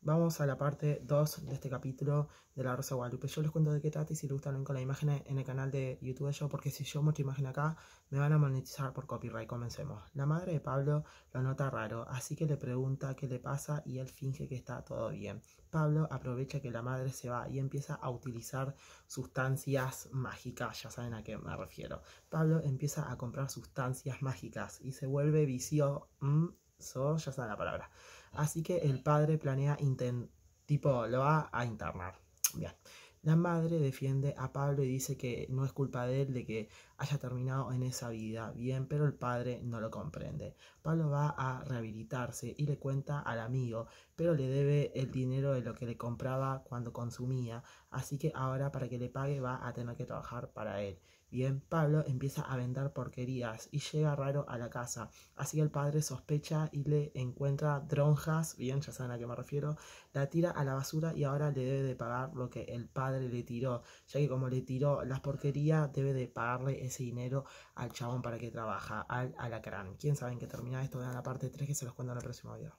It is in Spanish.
Vamos a la parte 2 de este capítulo de La Rosa Guadalupe. Yo les cuento de qué trata y si les gusta, con la imagen en el canal de YouTube de yo, porque si yo muestro imagen acá, me van a monetizar por copyright. Comencemos. La madre de Pablo lo nota raro, así que le pregunta qué le pasa y él finge que está todo bien. Pablo aprovecha que la madre se va y empieza a utilizar sustancias mágicas, ya saben a qué me refiero. Pablo empieza a comprar sustancias mágicas y se vuelve vicio ya sabe la palabra. Así que el padre planea, tipo, lo va a internar. Bien. La madre defiende a Pablo y dice que no es culpa de él de que haya terminado en esa vida, bien, pero el padre no lo comprende. Pablo va a rehabilitarse y le cuenta al amigo, pero le debe el dinero de lo que le compraba cuando consumía, así que ahora para que le pague va a tener que trabajar para él. Bien, Pablo empieza a vender porquerías y llega raro a la casa. Así que el padre sospecha y le encuentra dronjas, bien, ya saben a qué me refiero, la tira a la basura y ahora le debe de pagar lo que el padre le tiró, ya que como le tiró las porquerías, debe de pagarle ese dinero al chabón para que trabaja, al alacrán. Quién sabe en qué termina esto, vean la parte 3 que se los cuento en el próximo video.